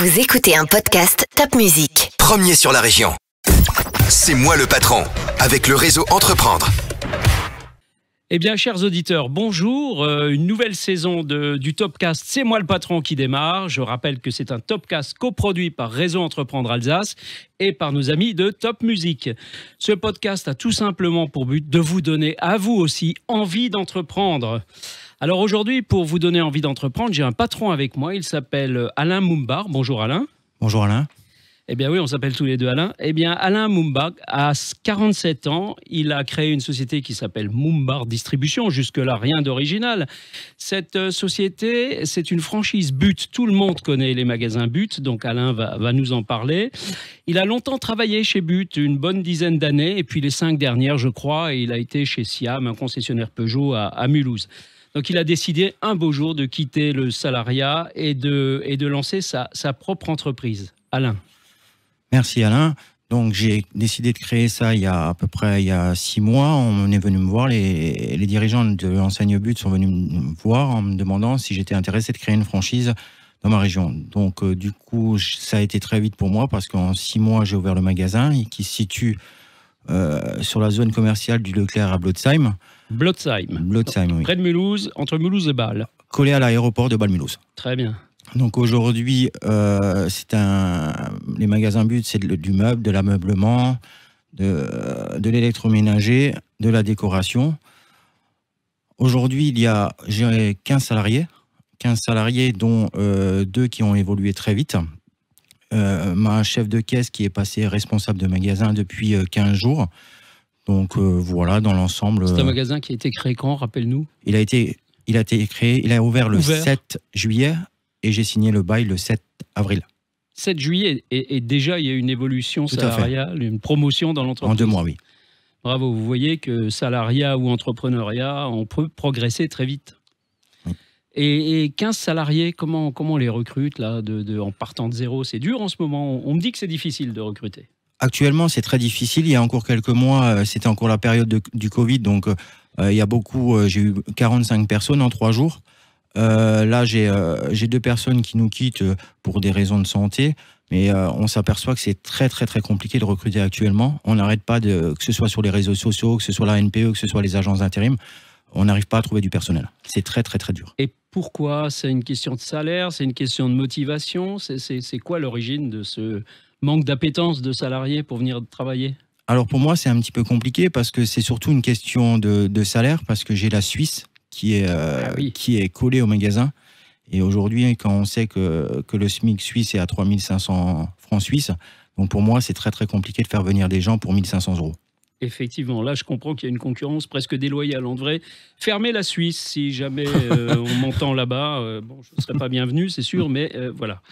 Vous écoutez un podcast Top Music. Premier sur la région. C'est moi le patron, avec le réseau Entreprendre. Eh bien, chers auditeurs, bonjour. Euh, une nouvelle saison de, du Topcast C'est moi le patron qui démarre. Je rappelle que c'est un Topcast coproduit par Réseau Entreprendre Alsace et par nos amis de Top Music. Ce podcast a tout simplement pour but de vous donner à vous aussi envie d'entreprendre. Alors aujourd'hui, pour vous donner envie d'entreprendre, j'ai un patron avec moi. Il s'appelle euh, Alain Moumbar. Bonjour Alain. Bonjour Alain. Eh bien oui, on s'appelle tous les deux Alain. Eh bien, Alain Moumbar a 47 ans. Il a créé une société qui s'appelle Moumbar Distribution. Jusque-là, rien d'original. Cette euh, société, c'est une franchise But. Tout le monde connaît les magasins But, donc Alain va, nous en parler. Il a longtemps travaillé chez But, une bonne dizaine d'années, et puis les cinq dernières, je crois, il a été chez Siam, un concessionnaire Peugeot à Mulhouse. Donc il a décidé un beau jour de quitter le salariat et de, et de lancer sa, propre entreprise. Alain. Merci Alain. Donc j'ai décidé de créer ça il y a à peu près il y a six mois. On est venu me voir, les, les dirigeants de l'enseigne But sont venus me voir en me demandant si j'étais intéressé de créer une franchise dans ma région. Donc euh, du coup ça a été très vite pour moi parce qu'en six mois j'ai ouvert le magasin qui se situe euh, sur la zone commerciale du Leclerc à Blotzheim. Blotzheim. Blotzheim, oui. Près de Mulhouse, entre Mulhouse et Bâle. Collé à l'aéroport de Bâle-Mulhouse. Très bien. Donc aujourd'hui, euh, c'est un les magasins but, c'est du meuble, de l'ameublement, de, l'électroménager, de la décoration. Aujourd'hui, il y a 15 salariés, 15 salariés dont euh, deux qui ont évolué très vite, euh, ma chef de caisse qui est passé responsable de magasin depuis 15 euh, jours. Donc euh, voilà, dans l'ensemble. C'est un magasin qui a été créé quand, rappelle-nous Il a été il a été créé, il a ouvert le 7 juillet et j'ai signé le bail le 7 avril. 7 juillet et, déjà il y a une évolution salariale, une promotion dans l'entreprise. En deux mois, oui. Bravo, vous voyez que salariat ou entrepreneuriat, on peut progresser très vite. Et, 15 salariés, comment, comment on les recrute là, de, en partant de zéro C'est dur en ce moment. On, me dit que c'est difficile de recruter. Actuellement, c'est très difficile. Il y a encore quelques mois, euh, c'était encore la période du Covid, donc euh, il y a beaucoup. Euh, j'ai eu 45 personnes en trois jours. là, j'ai deux personnes qui nous quittent pour des raisons de santé, mais on s'aperçoit que c'est très très très compliqué de recruter actuellement. On n'arrête pas de, que ce soit sur les réseaux sociaux, que ce soit la NPE, que ce soit les agences d'intérim on n'arrive pas à trouver du personnel. C'est très très très dur. Pourquoi C'est une question de salaire C'est une question de motivation C'est quoi l'origine de ce manque d'appétence de salariés pour venir travailler alors pour moi, c'est un petit peu compliqué parce que c'est surtout une question de, salaire parce que j'ai la Suisse qui est, euh, ah qui est collée au magasin. Et aujourd'hui, quand on sait que, que, le SMIC suisse est à 3500 francs suisses, donc pour moi, c'est très très compliqué de faire venir des gens pour 1500 euros. Effectivement, là je comprends qu'il y a une concurrence presque déloyale. en vrai. fermer la Suisse si jamais euh, on m'entend là-bas. Euh, bon, je ne serais pas bienvenu, c'est sûr, mais euh, voilà.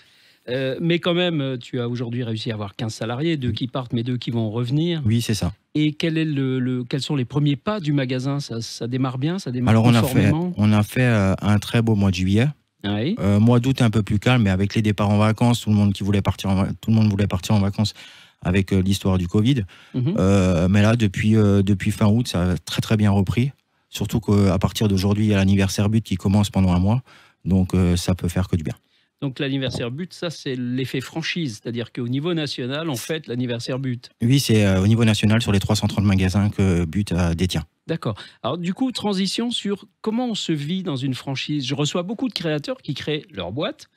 mais quand même, tu as aujourd'hui réussi à avoir 15 salariés, deux qui partent, mais deux qui vont revenir. Oui, c'est ça. Et quel est le, quels sont les premiers pas du magasin ça, démarre bien, ça démarre Alors on a fait, on a fait un très beau mois de juillet. Ah mois d'août un peu plus calme, mais avec les départs en vacances, tout le monde qui voulait partir, tout le monde voulait partir en vacances avec euh, l'histoire du Covid. Mhm. Euh, mais là, depuis, euh, depuis fin août, ça a très très bien repris. Surtout qu'à partir d'aujourd'hui, il y a l'anniversaire but qui commence pendant un mois. Donc ça ça peut faire que du bien. Donc l'anniversaire but, ça c'est l'effet franchise, c'est-à-dire qu'au niveau national, en fait, l'anniversaire but. Oui, c'est au niveau national sur les 330 magasins que But détient. D'accord. Alors du coup, transition sur comment on se vit dans une franchise. Je reçois beaucoup de créateurs qui créent leur boîte,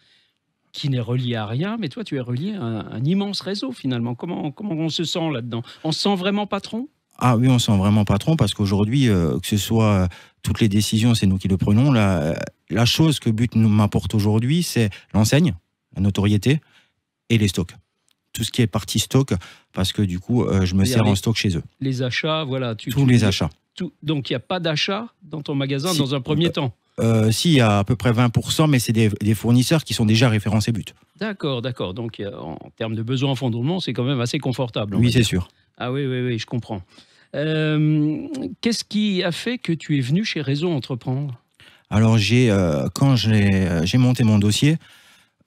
qui n'est relié à rien, mais toi, tu es relié à un, immense réseau finalement. Comment, comment on se sent là-dedans On se sent vraiment patron ah oui, on sent vraiment patron parce qu'aujourd'hui, euh, que ce soit euh, toutes les décisions, c'est nous qui le prenons. La, euh, la chose que But nous m'apporte aujourd'hui, c'est l'enseigne, la notoriété et les stocks. Tout ce qui est parti stock, parce que du coup, je me sers en stock chez eux. Les achats, voilà. Tu, Tous les achats. donc il n'y a pas d'achat dans ton magasin dans un premier temps euh, si, à, à peu près 20%, mais c'est des, fournisseurs qui sont déjà référencés but. D'accord, d'accord. Donc, en termes de besoins en fonds de roulement, c'est quand même assez confortable. Oui, c'est sûr. Ah oui, oui, oui, je comprends. Euh, qu'est-ce qui a fait que tu es venu chez Réseau Entreprendre Alors, j'ai euh, quand euh, j'ai monté mon dossier,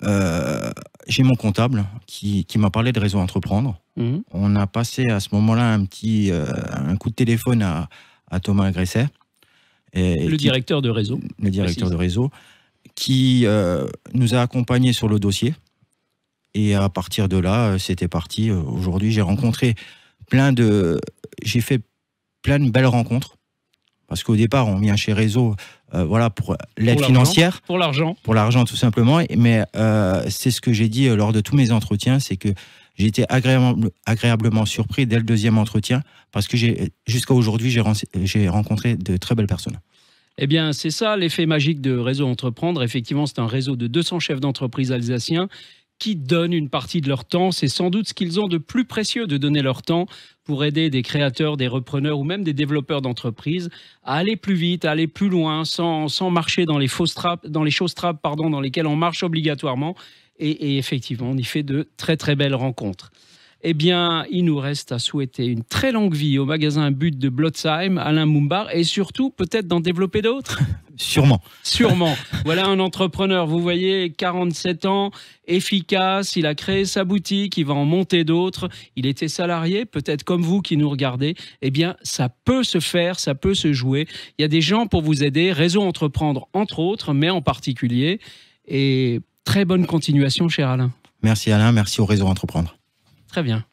j'ai mon comptable qui, m'a parlé de Réseau Entreprendre. Mhm. On a passé à ce moment-là un petit un coup de téléphone à, à Thomas Gresset le directeur de réseau. Le directeur de réseau, qui euh, nous a accompagnés sur le dossier. Et à partir de là, euh, c'était parti. Euh, aujourd'hui, j'ai rencontré plein de. J'ai fait plein de belles rencontres. Parce qu'au départ, on vient chez Réseau voilà, pour l'aide financière. Pour l'argent. Pour l'argent, tout simplement. Mais c'est ce que j'ai dit lors de tous mes entretiens c'est que j'ai été agréablement surpris dès le deuxième entretien parce que jusqu'à aujourd'hui, j'ai rencontré de très belles personnes. Eh bien, c'est ça l'effet magique de Réseau Entreprendre. Effectivement, c'est un réseau de 200 chefs d'entreprise alsaciens qui donnent une partie de leur temps. C'est sans doute ce qu'ils ont de plus précieux de donner leur temps pour aider des créateurs, des repreneurs ou même des développeurs d'entreprise à aller plus vite, à aller plus loin, sans, marcher dans les fausses trappes, dans les trappes, pardon, dans lesquelles on marche obligatoirement, et, effectivement, on y fait de très très belles rencontres eh bien, il nous reste à souhaiter une très longue vie au magasin But de Blotzheim, Alain Moumbar, et surtout peut-être d'en développer d'autres. Sûrement. Sûrement. voilà un entrepreneur, vous voyez, 47 ans, efficace, il a créé sa boutique, il va en monter d'autres, il était salarié, peut-être comme vous qui nous regardez, eh bien, ça peut se faire, ça peut se jouer. Il y a des gens pour vous aider, Réseau Entreprendre entre autres, mais en particulier, et Très bonne continuation, cher Alain. Merci Alain, merci au réseau Entreprendre. Très bien.